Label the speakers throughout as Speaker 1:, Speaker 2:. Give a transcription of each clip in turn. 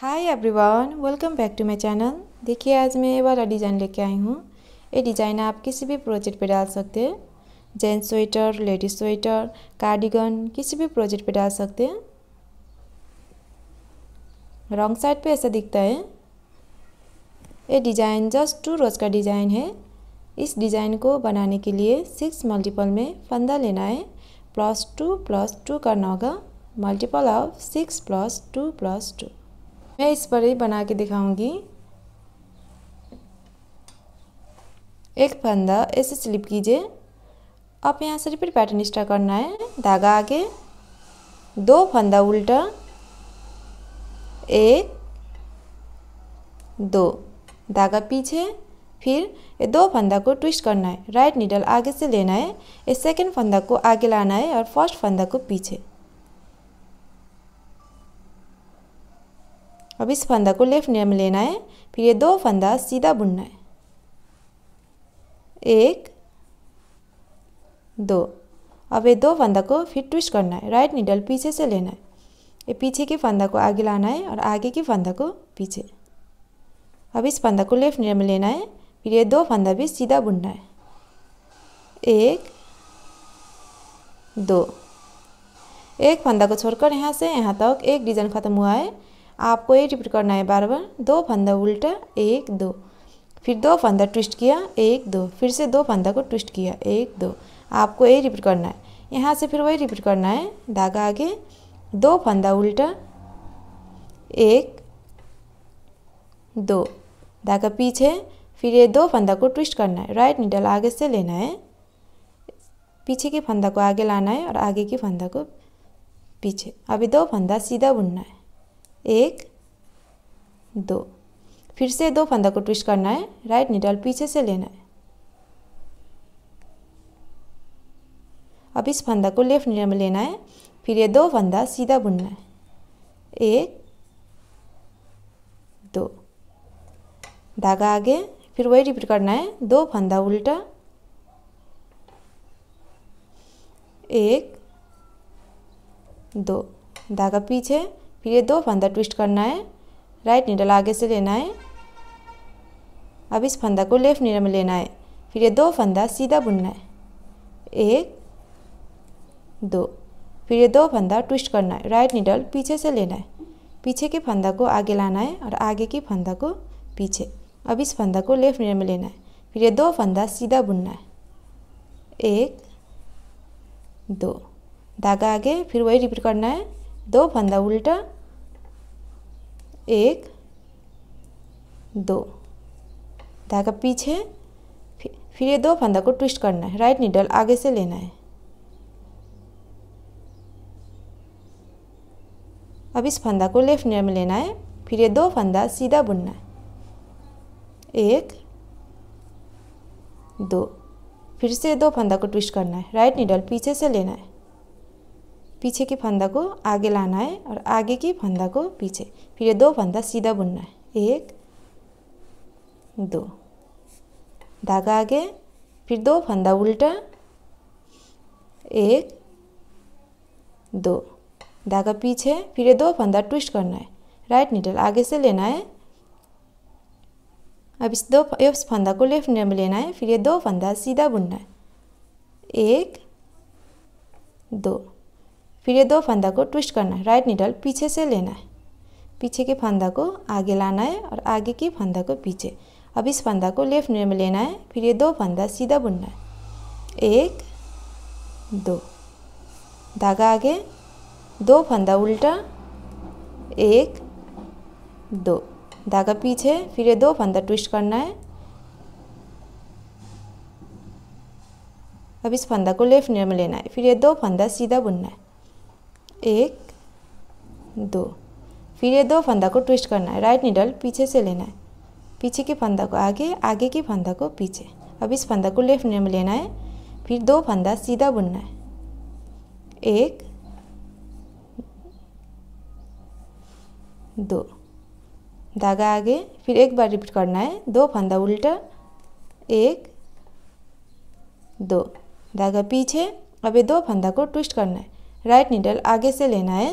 Speaker 1: hi everyone welcome back to my channel देखिए आज मैं ये वाला डिज़ाइन लेके आई हूँ ये डिज़ाइन आप किसी भी प्रोजेक्ट पे डाल सकते हैं gents sweater ladies sweater cardigan किसी भी प्रोजेक्ट पे डाल सकते हैं रॉन्ग साइड पे ऐसा दिखता है ये डिज़ाइन जस्ट टू रोज़ का डिज़ाइन है इस डिज़ाइन को बनाने के लिए सिक्स मल्टीपल में फंदा लेना है प्लस टू प्लस टू करना होगा multiple of six plus two plus two मैं इस पर ही बना के दिखाऊंगी एक फंदा ऐसे स्लिप कीजिए आप यहाँ से रिपीट पैटर्न स्टार्ट करना है धागा आगे दो फंदा उल्टा एक दो धागा पीछे फिर ये दो फंदा को ट्विस्ट करना है राइट नीडल आगे से लेना है ये सेकेंड फंदा को आगे लाना है और फर्स्ट फंदा को पीछे अब इस फंदा को लेफ्ट में लेना है फिर ये दो फंदा सीधा बुनना है एक दो अब ये दो फंदा को फिर ट्विस्ट करना है राइट निडल पीछे से लेना है ये पीछे के फंदा को आगे लाना है और आगे के फंदा को पीछे अब इस फंदा को लेफ्ट में लेना है फिर ये दो फंदा भी सीधा बुनना है एक दो एक फंदा को छोड़कर यहाँ से यहाँ तक एक डिज़ाइन ख़त्म हुआ है आपको ये रिपीट करना है बार बार दो फंदा उल्टा एक दो फिर दो फंदा ट्विस्ट किया एक दो फिर से दो फंदा को ट्विस्ट किया एक दो आपको यही रिपीट करना है यहाँ से फिर वही रिपीट करना है धागा आगे दो फंदा उल्टा एक दो धागा पीछे फिर ये दो फंदा को ट्विस्ट करना है राइट निडल आगे से लेना है पीछे के फंदा को आगे लाना है और आगे के फंदा को पीछे अभी दो फंदा सीधा बुनना है एक दो फिर से दो फंदा को ट्विस्ट करना है राइट निडल पीछे से लेना है अब इस फंदा को लेफ्ट निडल में लेना है फिर ये दो फंदा सीधा बुनना है एक दो धागा आगे फिर वही रिपीट करना है दो फंदा उल्टा एक दो धागा पीछे फिर ये दो फंदा ट्विस्ट करना है राइट नीडल आगे से लेना है अब इस फंदा को लेफ़्ट नीडल में लेना है फिर ये दो फंदा सीधा बुनना है एक दो फिर ये दो फंदा ट्विस्ट करना है राइट नीडल पीछे से लेना है पीछे के फंदा को आगे लाना है और आगे की फंदा को पीछे अब इस फंदा को लेफ़्ट नीडल में लेना है फिर ये दो फंदा सीधा बुनना है एक दो धागा आगे फिर वही रिपीट करना है दो फंदा उल्टा एक दो धागा पीछे फिर ये दो फंदा को ट्विस्ट करना है राइट नीडल आगे से लेना है अब इस फंदा को लेफ्ट नीडल में लेना है फिर ये दो फंदा सीधा बुनना है एक दो फिर से दो फंदा को ट्विस्ट करना है राइट नीडल पीछे से लेना है पीछे की फंदा को आगे लाना है और आगे की फंदा को पीछे फिर ये दो फंदा सीधा बुनना है एक दो धागा आगे फिर दो फंदा उल्टा एक दो धागा पीछे फिर ये दो फंदा ट्विस्ट करना है राइट नीडल आगे से लेना है अब इस दो इस फंदा को लेफ्ट नीडल में लेना है फिर ये दो फंदा सीधा बुनना है एक दो फिर ये दो फंदा को ट्विस्ट करना है राइट निडल पीछे से लेना है पीछे के फंदा को आगे लाना है और आगे की फंदा को पीछे अब इस फंदा को लेफ्ट निडल में लेना है फिर ये दो फंदा सीधा बुनना है एक दो धागा आगे दो फंदा उल्टा एक दो धागा पीछे फिर ये दो फंदा ट्विस्ट करना है अब इस फंदा को लेफ्ट निडल में लेना है फिर ये दो फंदा सीधा बुनना है एक दो फिर ये दो फंदा को ट्विस्ट करना है राइट निडल पीछे से लेना है पीछे के फंदा को आगे आगे के फंदा को पीछे अब इस फंदा को लेफ्ट में लेना है फिर दो फंदा सीधा बुनना है एक दो धागा आगे फिर एक बार रिपीट करना है दो फंदा उल्टा एक दो धागा पीछे अब ये दो फंदा को ट्विस्ट करना है राइट नीडल आगे से लेना है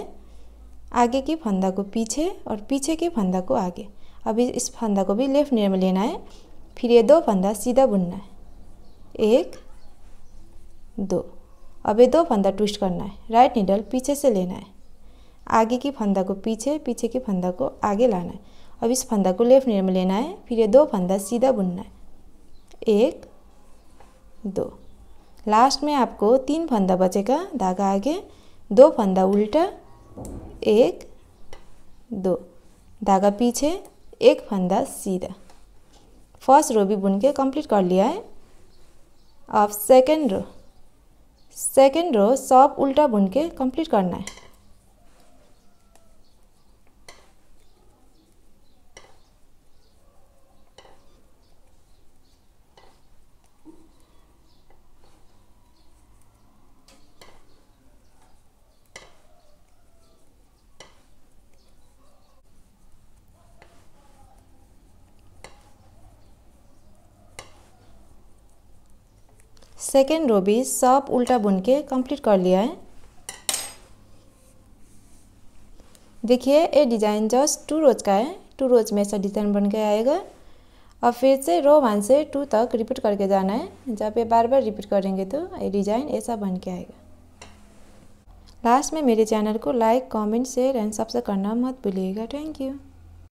Speaker 1: आगे की फंदा को पीछे और पीछे के फंदा को आगे अभी इस फंदा को भी लेफ्ट नीडल में लेना है फिर ये दो फंदा सीधा बुनना है एक दो अब ये दो फंदा ट्विस्ट करना है राइट नीडल पीछे से लेना है आगे की फंदा को पीछे पीछे की फंदा को आगे लाना है अब इस फंदा को लेफ्ट नीडल में लेना है फिर ये दो फंदा सीधा बुनना है एक दो लास्ट में आपको तीन फंदा बचेगा धागा आगे दो फंदा उल्टा एक दो धागा पीछे एक फंदा सीधा फर्स्ट रो भी बुन के कंप्लीट कर लिया है अब सेकेंड रो सेकेंड रो सब उल्टा बुन के कंप्लीट करना है सेकेंड रो भी सब उल्टा बुन के कंप्लीट कर लिया है देखिए ये डिज़ाइन जस्ट टू रोज का है टू रोज में ऐसा डिज़ाइन बन के आएगा और फिर से रो वन से टू तक रिपीट करके जाना है जब ये बार बार रिपीट करेंगे तो ये डिज़ाइन ऐसा बन के आएगा लास्ट में मेरे चैनल को like comment share and subscribe करना मत भूलिएगा थैंक यू